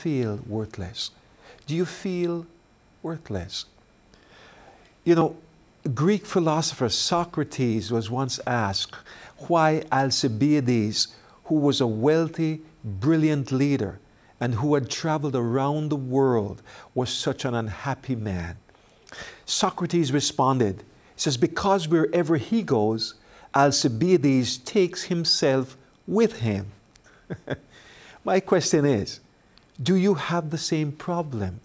feel worthless? Do you feel worthless? You know, Greek philosopher Socrates was once asked why Alcibiades, who was a wealthy, brilliant leader and who had traveled around the world, was such an unhappy man. Socrates responded, he says, because wherever he goes, Alcibiades takes himself with him. My question is, do you have the same problem?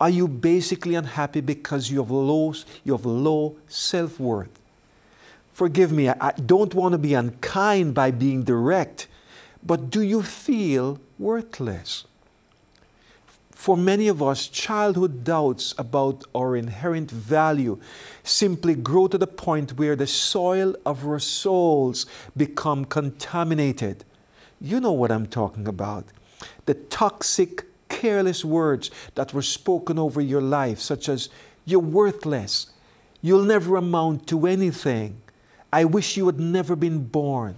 Are you basically unhappy because you have low, you have low self-worth? Forgive me, I don't want to be unkind by being direct, but do you feel worthless? For many of us, childhood doubts about our inherent value simply grow to the point where the soil of our souls become contaminated. You know what I'm talking about the toxic, careless words that were spoken over your life, such as, You're worthless, you'll never amount to anything, I wish you had never been born.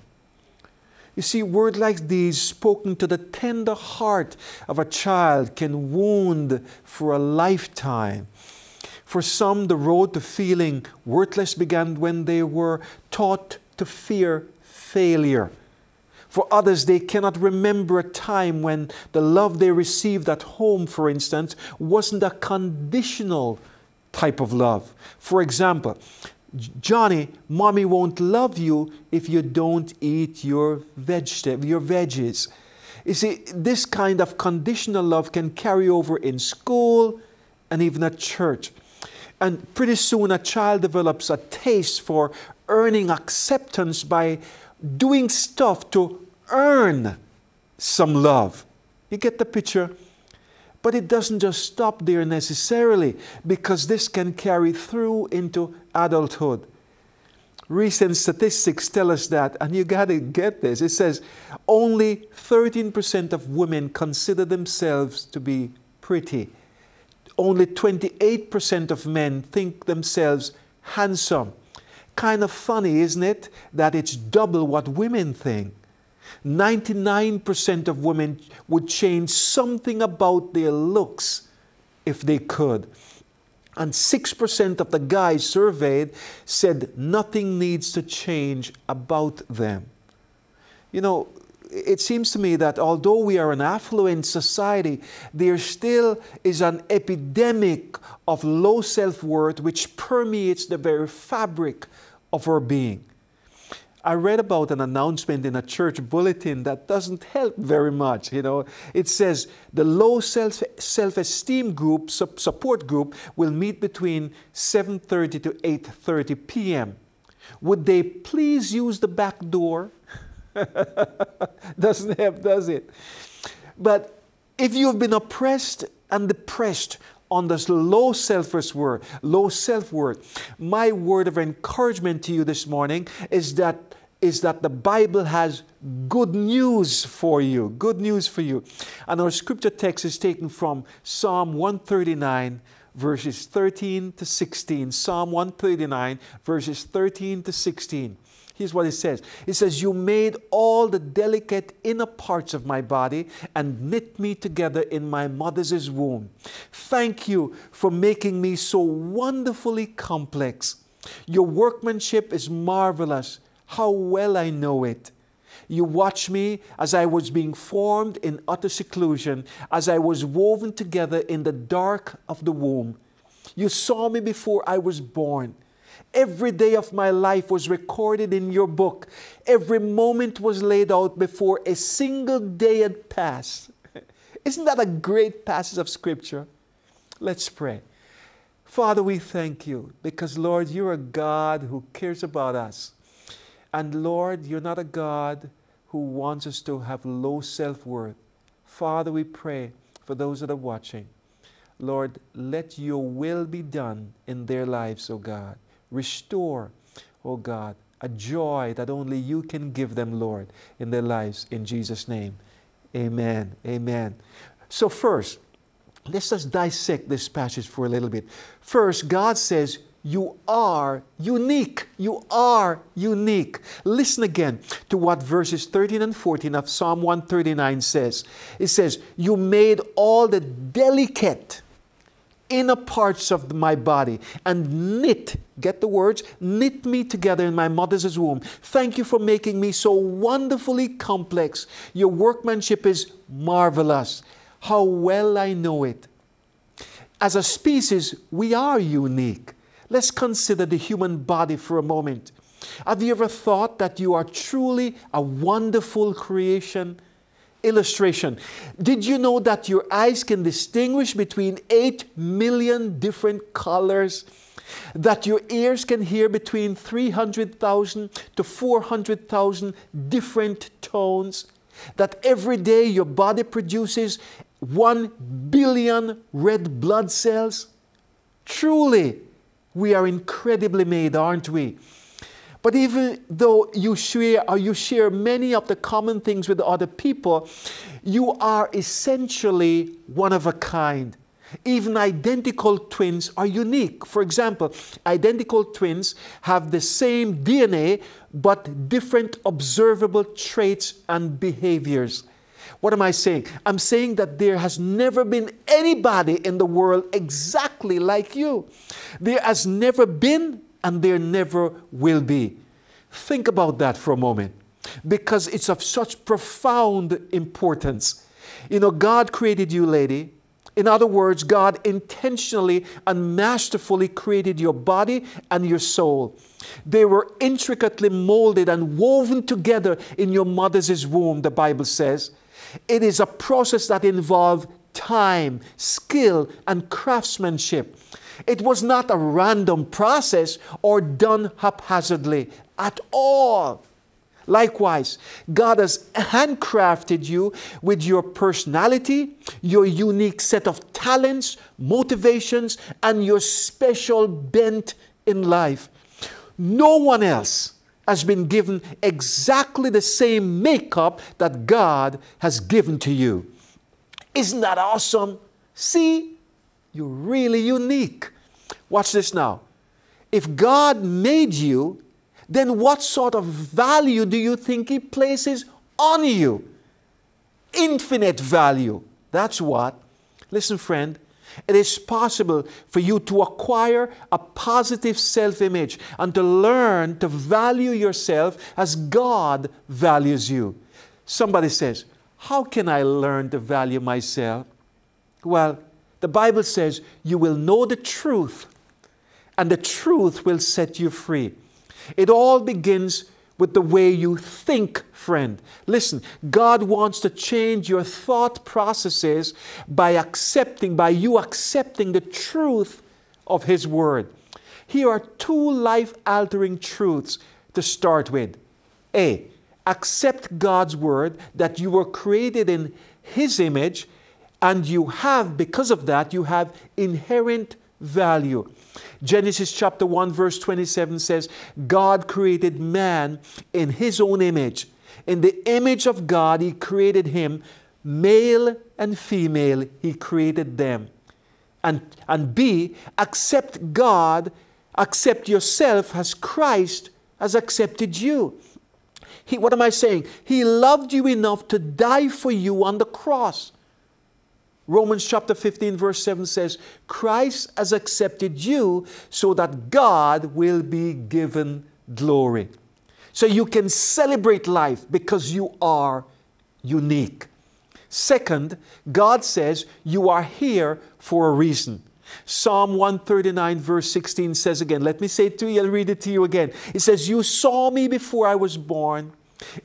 You see, words like these, spoken to the tender heart of a child, can wound for a lifetime. For some, the road to feeling worthless began when they were taught to fear failure. For others, they cannot remember a time when the love they received at home, for instance, wasn't a conditional type of love. For example, Johnny, mommy won't love you if you don't eat your, vegetables. your veggies. You see, this kind of conditional love can carry over in school and even at church. And pretty soon, a child develops a taste for earning acceptance by doing stuff to earn some love. You get the picture? But it doesn't just stop there necessarily, because this can carry through into adulthood. Recent statistics tell us that, and you gotta get this. It says only 13% of women consider themselves to be pretty. Only 28% of men think themselves handsome. Kind of funny, isn't it? That it's double what women think. 99% of women would change something about their looks if they could. And 6% of the guys surveyed said nothing needs to change about them. You know, it seems to me that although we are an affluent society, there still is an epidemic of low self worth which permeates the very fabric of our being. I read about an announcement in a church bulletin that doesn't help very much. You know, it says the low self self-esteem group support group will meet between 7:30 to 8:30 p.m. Would they please use the back door? doesn't help, does it? But if you've been oppressed and depressed on this low self-worth, low self-worth. My word of encouragement to you this morning is that is that the Bible has good news for you, good news for you. And our scripture text is taken from Psalm 139 verses 13 to 16. Psalm 139 verses 13 to 16. Here's what it says It says, You made all the delicate inner parts of my body and knit me together in my mother's womb. Thank you for making me so wonderfully complex. Your workmanship is marvelous. How well I know it. You watched me as I was being formed in utter seclusion, as I was woven together in the dark of the womb. You saw me before I was born. Every day of my life was recorded in your book. Every moment was laid out before a single day had passed. Isn't that a great passage of scripture? Let's pray. Father, we thank you because, Lord, you're a God who cares about us. And Lord, you're not a God who wants us to have low self worth. Father, we pray for those that are watching. Lord, let your will be done in their lives, O oh God. Restore, oh God, a joy that only you can give them, Lord, in their lives. In Jesus' name. Amen. Amen. So, first, let's just dissect this passage for a little bit. First, God says, you are unique. You are unique. Listen again to what verses 13 and 14 of Psalm 139 says. It says, You made all the delicate inner parts of my body and knit, get the words, knit me together in my mother's womb. Thank you for making me so wonderfully complex. Your workmanship is marvelous. How well I know it. As a species, we are unique. Let's consider the human body for a moment. Have you ever thought that you are truly a wonderful creation? illustration. Did you know that your eyes can distinguish between 8 million different colors? That your ears can hear between 300,000 to 400,000 different tones? That every day your body produces 1 billion red blood cells? Truly, we are incredibly made, aren't we? But even though you share or you share many of the common things with other people, you are essentially one of a kind. Even identical twins are unique. For example, identical twins have the same DNA but different observable traits and behaviors. What am I saying? I'm saying that there has never been anybody in the world exactly like you. There has never been and there never will be. Think about that for a moment because it's of such profound importance. You know, God created you, lady. In other words, God intentionally and masterfully created your body and your soul. They were intricately molded and woven together in your mother's womb, the Bible says. It is a process that involved time, skill, and craftsmanship. It was not a random process or done haphazardly at all. Likewise, God has handcrafted you with your personality, your unique set of talents, motivations, and your special bent in life. No one else has been given exactly the same makeup that God has given to you. Isn't that awesome? See, you're really unique. Watch this now. If God made you, then what sort of value do you think He places on you? Infinite value. That's what. Listen, friend, it is possible for you to acquire a positive self image and to learn to value yourself as God values you. Somebody says, How can I learn to value myself? Well, the Bible says, You will know the truth, and the truth will set you free. It all begins with the way you think, friend. Listen, God wants to change your thought processes by accepting, by you accepting the truth of His Word. Here are two life altering truths to start with. A, accept God's Word that you were created in His image and you have, because of that, you have inherent value. Genesis chapter 1, verse 27 says, God created man in his own image. In the image of God, he created him, male and female, he created them. And, and B, accept God, accept yourself as Christ has accepted you. He, what am I saying? He loved you enough to die for you on the cross. Romans chapter 15, verse 7 says, Christ has accepted you so that God will be given glory. So you can celebrate life because you are unique. Second, God says you are here for a reason. Psalm 139, verse 16 says again, let me say it to you I'll read it to you again. It says, You saw me before I was born.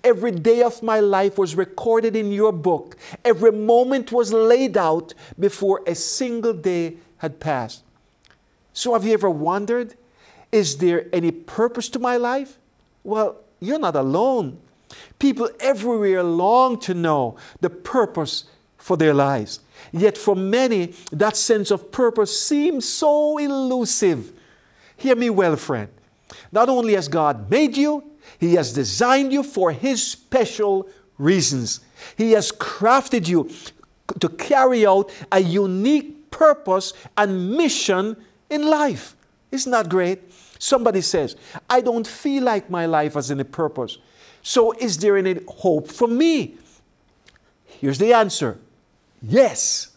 Every day of my life was recorded in your book. Every moment was laid out before a single day had passed. So, have you ever wondered, is there any purpose to my life? Well, you're not alone. People everywhere long to know the purpose for their lives. Yet, for many, that sense of purpose seems so elusive. Hear me well, friend. Not only has God made you, he has designed you for His special reasons. He has crafted you to carry out a unique purpose and mission in life. Isn't that great? Somebody says, I don't feel like my life has any purpose. So is there any hope for me? Here's the answer yes.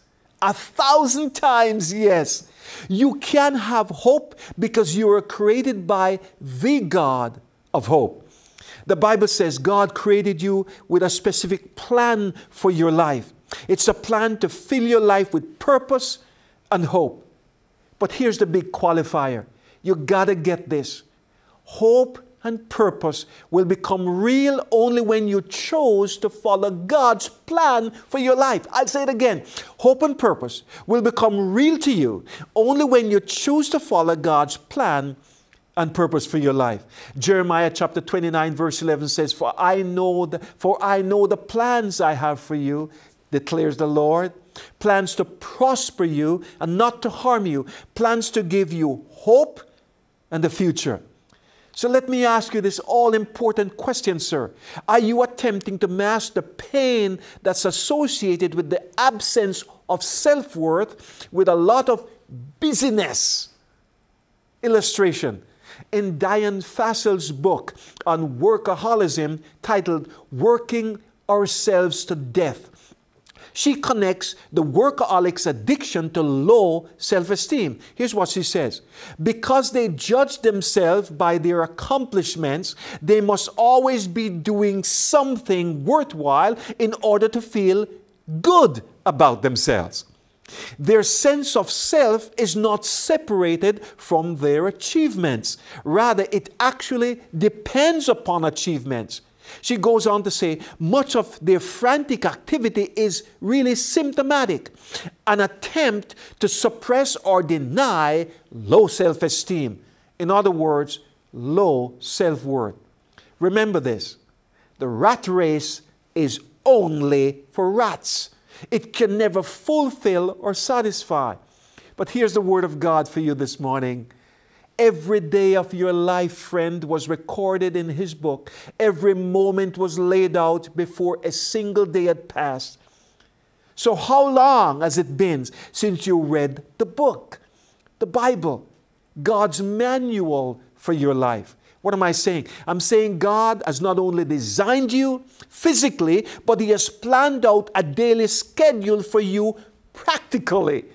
A thousand times yes. You can have hope because you were created by the God of hope. The Bible says God created you with a specific plan for your life. It's a plan to fill your life with purpose and hope. But here's the big qualifier you gotta get this. Hope and purpose will become real only when you chose to follow God's plan for your life. I'll say it again. Hope and purpose will become real to you only when you choose to follow God's plan and purpose for your life. Jeremiah chapter 29 verse 11 says, "For I know the, for I know the plans I have for you," declares the Lord, "plans to prosper you and not to harm you, plans to give you hope and the future." So let me ask you this all important question, sir. Are you attempting to mask the pain that's associated with the absence of self worth with a lot of busyness? Illustration in Diane Fassel's book on workaholism titled Working Ourselves to Death. She connects the workaholic's addiction to low self esteem. Here's what she says Because they judge themselves by their accomplishments, they must always be doing something worthwhile in order to feel good about themselves. Their sense of self is not separated from their achievements. Rather, it actually depends upon achievements. She goes on to say much of their frantic activity is really symptomatic, an attempt to suppress or deny low self esteem. In other words, low self worth. Remember this the rat race is only for rats. It can never fulfill or satisfy. But here's the word of God for you this morning. Every day of your life, friend, was recorded in His book. Every moment was laid out before a single day had passed. So, how long has it been since you read the book, the Bible, God's manual for your life? What am I saying? I'm saying God has not only designed you physically, but He has planned out a daily schedule for you practically.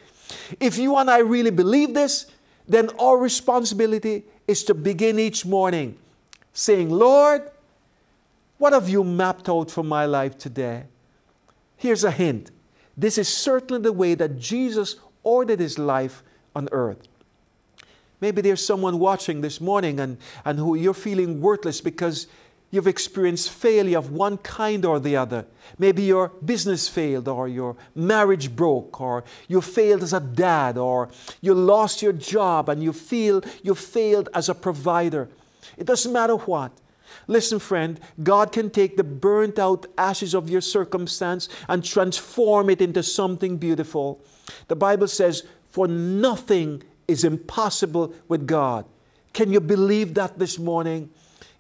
If you and I really believe this, then our responsibility is to begin each morning saying, Lord, what have you mapped out for my life today? Here's a hint. This is certainly the way that Jesus ordered his life on earth. Maybe there's someone watching this morning and, and who you're feeling worthless because you've experienced failure of one kind or the other. Maybe your business failed, or your marriage broke, or you failed as a dad, or you lost your job and you feel you failed as a provider. It doesn't matter what. Listen, friend, God can take the burnt out ashes of your circumstance and transform it into something beautiful. The Bible says, For nothing is impossible with God. Can you believe that this morning?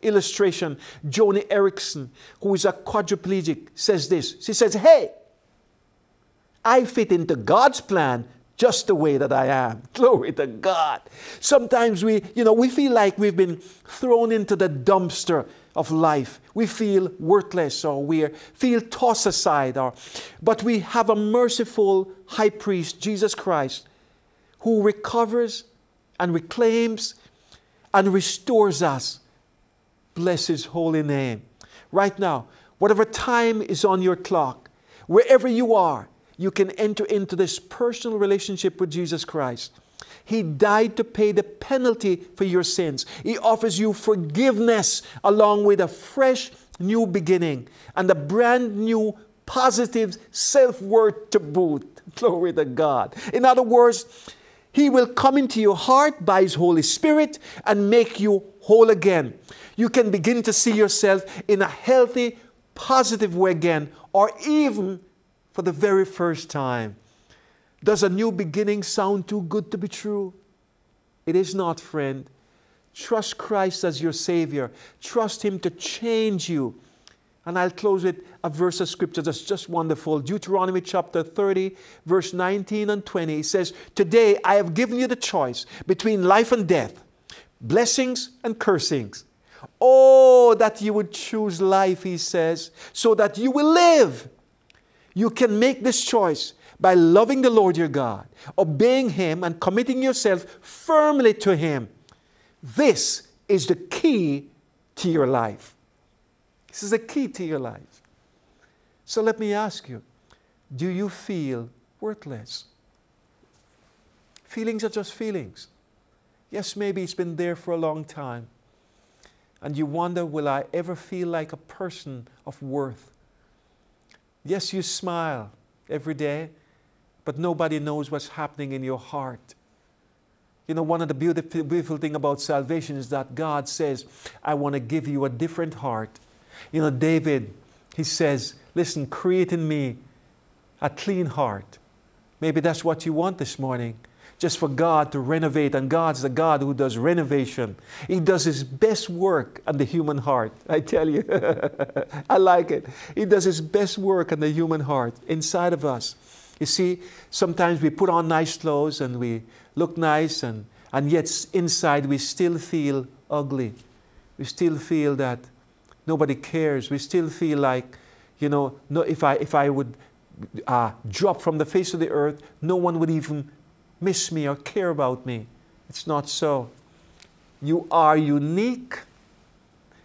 Illustration Joni Erickson, who is a quadriplegic, says this. She says, Hey, I fit into God's plan just the way that I am. Glory to God. Sometimes we, you know, we feel like we've been thrown into the dumpster of life. We feel worthless or we feel tossed aside or but we have a merciful high priest, Jesus Christ, who recovers and reclaims and restores us. Bless his holy name. Right now, whatever time is on your clock, wherever you are, you can enter into this personal relationship with Jesus Christ. He died to pay the penalty for your sins. He offers you forgiveness along with a fresh new beginning and a brand new positive self worth to boot. Glory to God. In other words, he will come into your heart by His Holy Spirit and make you whole again. You can begin to see yourself in a healthy, positive way again, or even for the very first time. Does a new beginning sound too good to be true? It is not, friend. Trust Christ as your Savior. Trust Him to change you and I'll close with a verse of scripture that's just wonderful. Deuteronomy chapter 30, verse 19 and 20 says, Today I have given you the choice between life and death, blessings and cursings. Oh, that you would choose life, he says, so that you will live. You can make this choice by loving the Lord your God, obeying him, and committing yourself firmly to him. This is the key to your life. This is a key to your life. So let me ask you do you feel worthless? Feelings are just feelings. Yes, maybe it's been there for a long time. And you wonder, will I ever feel like a person of worth? Yes, you smile every day, but nobody knows what's happening in your heart. You know, one of the beautiful, beautiful things about salvation is that God says, I want to give you a different heart you know, David, he says, Listen, create in me a clean heart. Maybe that's what you want this morning. Just for God to renovate, and God's the God who does renovation. He does His best work on the human heart. I tell you, I like it. He does His best work on the human heart inside of us. You see, sometimes we put on nice clothes and we look nice, and, and yet inside we still feel ugly. We still feel that nobody cares. We still feel like, you know, no, if, I, if I would uh, drop from the face of the earth, no one would even miss me or care about me. It's not so. You are unique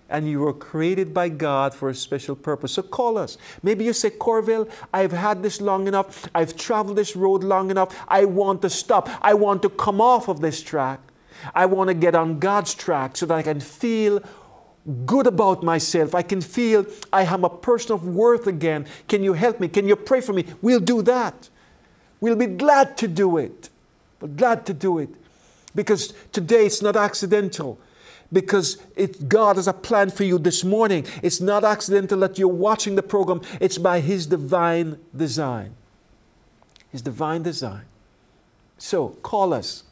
and you were created by God for a special purpose. So call us. Maybe you say, Corville, I've had this long enough. I've traveled this road long enough. I want to stop. I want to come off of this track. I want to get on God's track so that I can feel good about myself. I can feel I am a person of worth again. Can you help me? Can you pray for me? We'll do that. We'll be glad to do it. We're glad to do it. Because today it's not accidental. Because it, God has a plan for you this morning. It's not accidental that you're watching the program, it's by His divine design. His divine design. So call us